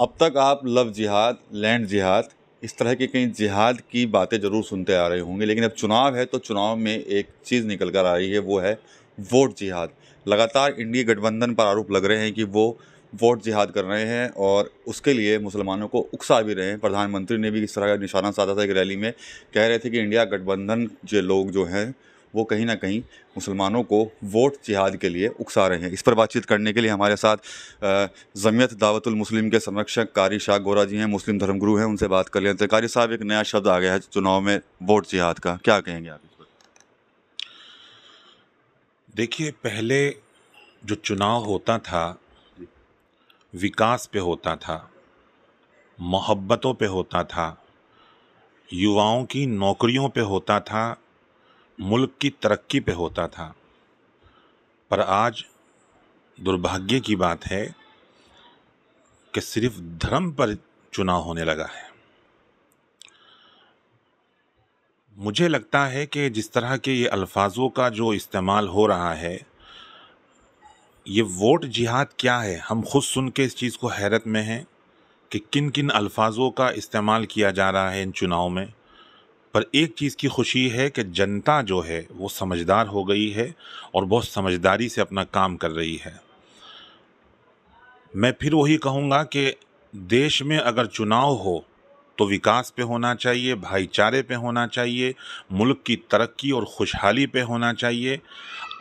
अब तक आप लव जिहाद लैंड जिहाद इस तरह के कई जिहाद की बातें ज़रूर सुनते आ रहे होंगे लेकिन अब चुनाव है तो चुनाव में एक चीज़ निकल कर आ रही है वो है वोट जिहाद लगातार इंडिया गठबंधन पर आरोप लग रहे हैं कि वो वोट जिहाद कर रहे हैं और उसके लिए मुसलमानों को उकसा भी रहे हैं प्रधानमंत्री ने भी इस तरह का निशाना साधा था एक रैली में कह रहे थे कि इंडिया गठबंधन के लोग जो हैं वो कहीं ना कहीं मुसलमानों को वोट जिहाद के लिए उकसा रहे हैं इस पर बातचीत करने के लिए हमारे साथ जमीयत दावतुलमस्लिम के संरक्षक कारी शाह गोरा जी हैं मुस्लिम धर्मगुरु हैं उनसे बात कर लेते हैं तो कारी साहब एक नया शब्द आ गया है चुनाव में वोट जिहाद का क्या कहेंगे आप इस पर देखिए पहले जो चुनाव होता था विकास पे होता था मोहब्बतों पे होता था युवाओं की नौकरियों पे होता था मुल्क की तरक्की पे होता था पर आज दुर्भाग्य की बात है कि सिर्फ धर्म पर चुनाव होने लगा है मुझे लगता है कि जिस तरह के ये अल्फाजों का जो इस्तेमाल हो रहा है ये वोट जिहाद क्या है हम खुद सुन के इस चीज़ को हैरत में हैं कि किन किन अल्फाजों का इस्तेमाल किया जा रहा है इन चुनाव में पर एक चीज़ की खुशी है कि जनता जो है वो समझदार हो गई है और बहुत समझदारी से अपना काम कर रही है मैं फिर वही कहूँगा कि देश में अगर चुनाव हो तो विकास पे होना चाहिए भाईचारे पे होना चाहिए मुल्क की तरक्की और खुशहाली पे होना चाहिए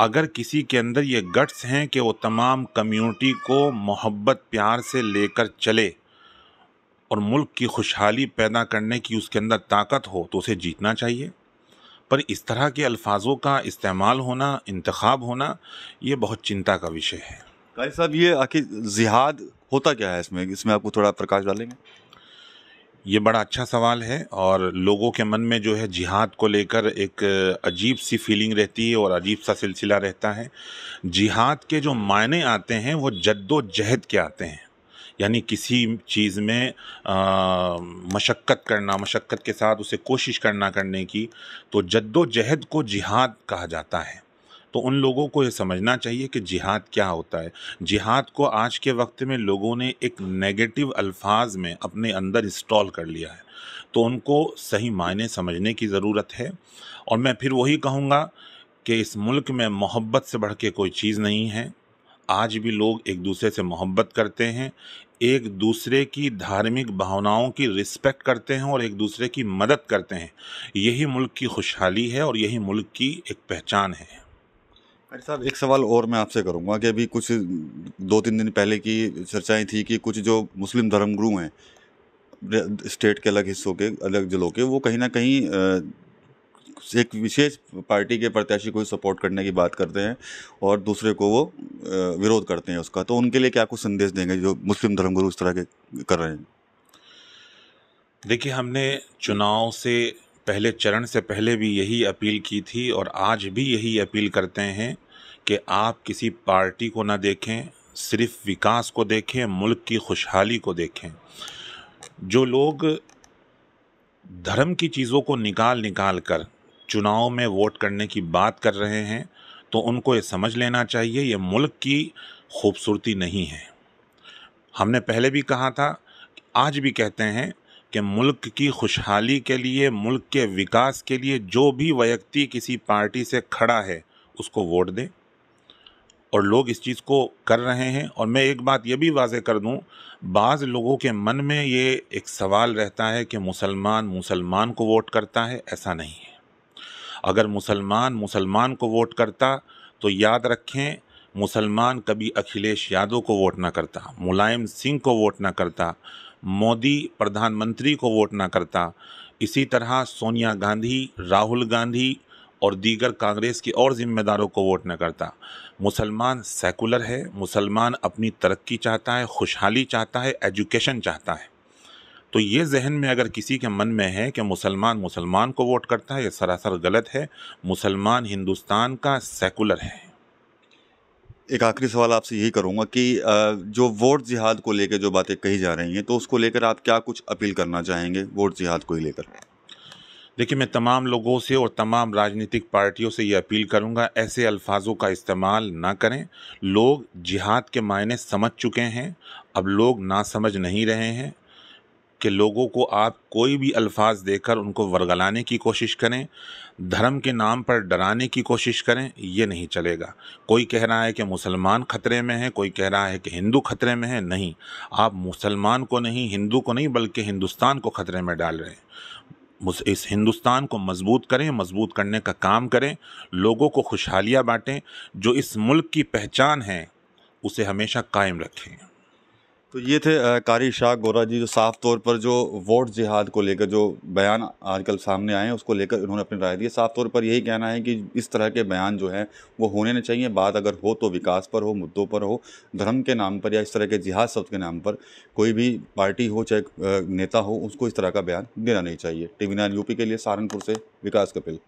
अगर किसी के अंदर ये गट्स हैं कि वो तमाम कम्युनिटी को मोहब्बत प्यार से लेकर चले और मुल्क की खुशहाली पैदा करने की उसके अंदर ताकत हो तो उसे जीतना चाहिए पर इस तरह के अल्फाजों का इस्तेमाल होना इंतखब होना ये बहुत चिंता का विषय है काजी साहब ये आखिर जिहाद होता क्या है इसमें इसमें आपको थोड़ा प्रकाश डालेंगे ये बड़ा अच्छा सवाल है और लोगों के मन में जो है जिहाद को लेकर एक अजीब सी फीलिंग रहती है और अजीब सा सिलसिला रहता है जिहाद के जो मायने आते हैं वो जद्दोजहद के आते हैं यानी किसी चीज़ में मशक्क़त करना मशक्क़त के साथ उसे कोशिश करना करने की तो जद्दोजहद को जिहाद कहा जाता है तो उन लोगों को ये समझना चाहिए कि जिहाद क्या होता है जिहाद को आज के वक्त में लोगों ने एक नेगेटिव अल्फाज में अपने अंदर इंस्टॉल कर लिया है तो उनको सही मायने समझने की ज़रूरत है और मैं फिर वही कहूँगा कि इस मुल्क में मोहब्बत से बढ़ के कोई चीज़ नहीं है आज भी लोग एक दूसरे से मोहब्बत करते हैं एक दूसरे की धार्मिक भावनाओं की रिस्पेक्ट करते हैं और एक दूसरे की मदद करते हैं यही मुल्क की खुशहाली है और यही मुल्क की एक पहचान है अरे साहब एक सवाल और मैं आपसे करूंगा कि अभी कुछ दो तीन दिन पहले की चर्चाएं थी कि कुछ जो मुस्लिम धर्मगुरु हैं स्टेट के अलग हिस्सों के अलग ज़िलों के वो कहीं ना कहीं एक विशेष पार्टी के प्रत्याशी को सपोर्ट करने की बात करते हैं और दूसरे को वो विरोध करते हैं उसका तो उनके लिए क्या कुछ संदेश देंगे जो मुस्लिम धर्मगुरु इस तरह के कर रहे हैं देखिए हमने चुनाव से पहले चरण से पहले भी यही अपील की थी और आज भी यही अपील करते हैं कि आप किसी पार्टी को ना देखें सिर्फ विकास को देखें मुल्क की खुशहाली को देखें जो लोग धर्म की चीज़ों को निकाल निकाल कर चुनाव में वोट करने की बात कर रहे हैं तो उनको ये समझ लेना चाहिए ये मुल्क की खूबसूरती नहीं है हमने पहले भी कहा था आज भी कहते हैं कि मुल्क की खुशहाली के लिए मुल्क के विकास के लिए जो भी व्यक्ति किसी पार्टी से खड़ा है उसको वोट दें और लोग इस चीज़ को कर रहे हैं और मैं एक बात यह भी वाज़ कर दूं बाज़ लोगों के मन में ये एक सवाल रहता है कि मुसलमान मुसलमान को वोट करता है ऐसा नहीं है अगर मुसलमान मुसलमान को वोट करता तो याद रखें मुसलमान कभी अखिलेश यादव को वोट ना करता मुलायम सिंह को वोट ना करता मोदी प्रधानमंत्री को वोट ना करता इसी तरह सोनिया गांधी राहुल गांधी और दीगर कांग्रेस के और जिम्मेदारों को वोट न करता मुसलमान सेकुलर है मुसलमान अपनी तरक्की चाहता है खुशहाली चाहता है एजुकेशन चाहता है तो ये जहन में अगर किसी के मन में है कि मुसलमान मुसलमान को वोट करता है ये सरासर गलत है मुसलमान हिंदुस्तान का सेकुलर है एक आखिरी सवाल आपसे यही करूंगा कि जो वोट जिहाद को लेकर जो बातें कही जा रही हैं तो उसको लेकर आप क्या कुछ अपील करना चाहेंगे वोट जिहाद को ही लेकर देखिए मैं तमाम लोगों से और तमाम राजनीतिक पार्टियों से ये अपील करूंगा ऐसे अल्फाजों का इस्तेमाल ना करें लोग जिहाद के मायने समझ चुके हैं अब लोग ना समझ नहीं रहे हैं कि लोगों को आप कोई भी अल्फाज देकर उनको वर्गलाने की कोशिश करें धर्म के नाम पर डराने की कोशिश करें ये नहीं चलेगा कोई कह रहा है कि मुसलमान ख़तरे में है कोई कह रहा है कि हिंदू ख़तरे में है नहीं आप मुसलमान को नहीं हिंदू को नहीं बल्कि हिंदुस्तान को ख़तरे में डाल रहे हैं इस हिंदुस्तान को मजबूत करें मजबूत करने का काम करें लोगों को खुशहालियाँ बाँटें जो इस मुल्क की पहचान है उसे हमेशा कायम रखें तो ये थे कारी शाह गोरा जी जो साफ तौर पर जो वोट जिहाद को लेकर जो बयान आजकल सामने आए हैं उसको लेकर उन्होंने अपनी राय दी साफ तौर पर यही कहना है कि इस तरह के बयान जो हैं वो होने नहीं चाहिए बात अगर हो तो विकास पर हो मुद्दों पर हो धर्म के नाम पर या इस तरह के जिहाद शब्द के नाम पर कोई भी पार्टी हो चाहे नेता हो उसको इस तरह का बयान देना नहीं चाहिए टीवी नाइन यूपी के लिए सहारनपुर से विकास कपिल